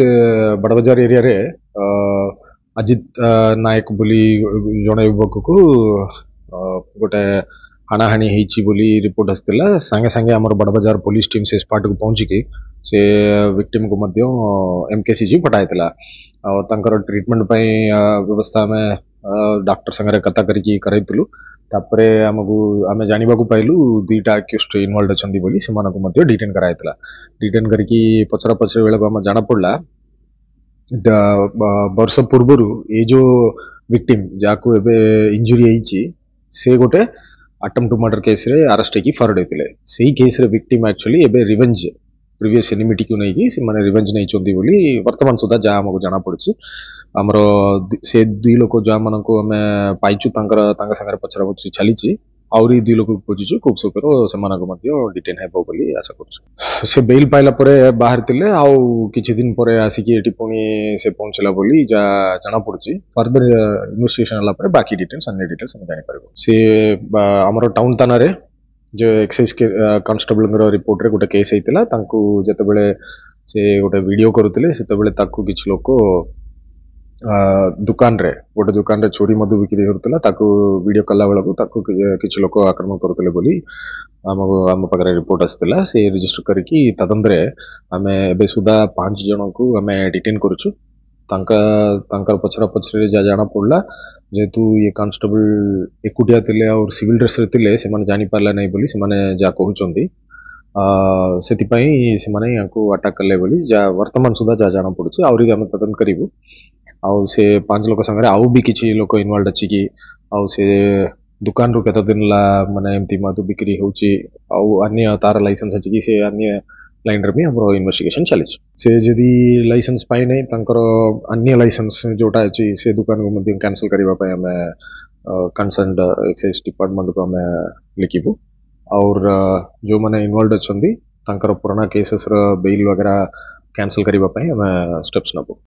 बड़बजार area रे अजित नायक बोली जन युवक को गोटे हाणाहाणी बोली रिपोर्ट आसाला सांगे सांगे आम बड़बजार पुलिस टीम से स्पाट को पहुँचिकी से विक्टिम को मध्य एम के सी जी पठाई और व्यवस्था में ଡାକ୍ତର ସାଙ୍ଗରେ କଥା କରିକି କରାଇଥିଲୁ ତାପରେ ଆମକୁ ଆମେ ଜାଣିବାକୁ ପାଇଲୁ ଦୁଇଟା ଆକ୍ୟୁଷ୍ଟ ଇନଭଲ୍ଭ ଅଛନ୍ତି ବୋଲି ସେମାନଙ୍କୁ ମଧ୍ୟ ଡିଟେନ୍ କରାଯାଇଥିଲା ଡିଟେନ୍ କରିକି ପଚରା ପଚରି ବେଳକୁ ଆମ ଜଣାପଡ଼ିଲା ବର୍ଷ ପୂର୍ବରୁ ଏଇ ଯେଉଁ ଭିକ୍ଟିମ୍ ଯାହାକୁ ଏବେ ଇଞ୍ଜୁରି ହେଇଛି ସେ ଗୋଟେ ଆଟମ୍ ଟୁ ମର୍ଡର କେସ୍ରେ ଆରେଷ୍ଟ ହେଇକି ଫରଡ଼ ହେଇଥିଲେ ସେଇ କେସ୍ରେ ଭିକ୍ଟିମ୍ ଆକ୍ଚୁଆଲି ଏବେ ରିଭେଞ୍ଜ प्रिवियस एनिमिटी नहीं कि मैंने रिवेंज नहीं बोली बर्तमान सुधा जहाँ आमको जनापड़ी आमर से दुई लोक जहाँ मानक आम पाइचु पचरा पचरी चली आहरी दुई लोक खोजीचु खूब शीघ्र से डिटेन हो आशा कर से बेल पाइला बाहर थे आउ दिन पर आसिक ये पुणी से पहुँचला जनापड़ी फर्दर इन्वेस्टिगेशन बाकी डिटेल्स अन्य डिटेल्स आम से आमर टाउन थाना ଯେ ଏକ୍ସାଇଜ୍ କନଷ୍ଟେବଲ୍ଙ୍କର ରିପୋର୍ଟରେ ଗୋଟେ କେସ୍ ହେଇଥିଲା ତାଙ୍କୁ ଯେତେବେଳେ ସେ ଗୋଟେ ଭିଡ଼ିଓ କରୁଥିଲେ ସେତେବେଳେ ତାକୁ କିଛି ଲୋକ ଦୋକାନରେ ଗୋଟେ ଦୋକାନରେ ଚୋରି ମଧ୍ୟ ବିକ୍ରି କରୁଥିଲା ତାକୁ ଭିଡ଼ିଓ କଲା ବେଳକୁ ତାକୁ କିଛି ଲୋକ ଆକ୍ରମଣ କରୁଥିଲେ ବୋଲି ଆମକୁ ଆମ ପାଖରେ ରିପୋର୍ଟ ଆସିଥିଲା ସେ ରେଜିଷ୍ଟର କରିକି ତଦନ୍ତରେ ଆମେ ଏବେ ସୁଦ୍ଧା ପାଞ୍ଚ ଜଣଙ୍କୁ ଆମେ ଡିଟେନ୍ କରୁଛୁ ତାଙ୍କ ତାଙ୍କର ପଚରା ପଚରିରେ ଯାହା ଜଣା ପଡ଼ିଲା ଯେହେତୁ ଇଏ କନଷ୍ଟେବଲ ଏକୁଟିଆ ଥିଲେ ଆଉ ସିଭିଲ ଡ୍ରେସ୍ରେ ଥିଲେ ସେମାନେ ଜାଣିପାରିଲା ନାହିଁ ବୋଲି ସେମାନେ ଯାହା କହୁଛନ୍ତି ସେଥିପାଇଁ ସେମାନେ ୟାଙ୍କୁ ଆଟାକ୍ କଲେ ବୋଲି ଯାହା ବର୍ତ୍ତମାନ ସୁଦ୍ଧା ଯାହା ଜଣାପଡ଼ୁଛି ଆହୁରି ଆମେ ତଦନ୍ତ କରିବୁ ଆଉ ସେ ପାଞ୍ଚ ଲୋକ ସାଙ୍ଗରେ ଆଉ ବି କିଛି ଲୋକ ଇନଭଲ୍ଭ ଅଛି କି ଆଉ ସେ ଦୋକାନରୁ କେତେ ଦିନ ହେଲା ମାନେ ଏମିତି ମଧୁ ବିକ୍ରି ହେଉଛି ଆଉ ଅନ୍ୟ ତାର ଲାଇସେନ୍ସ ଅଛି କି ସେ ଅନ୍ୟ लाइन रे आम इनभेटिगेसन चलो सी जी लाइसेंस पाई अन्य लाइसेंस जोटा अच्छी से दुकान को कैनसल करने कनसर्न एक्साइज डिपार्टमेंट को आम लिखु और जो मैंने इनवल्व अच्छा पुराना केसेस रेल वगैरह कैनसल करने स्टेप्स नबू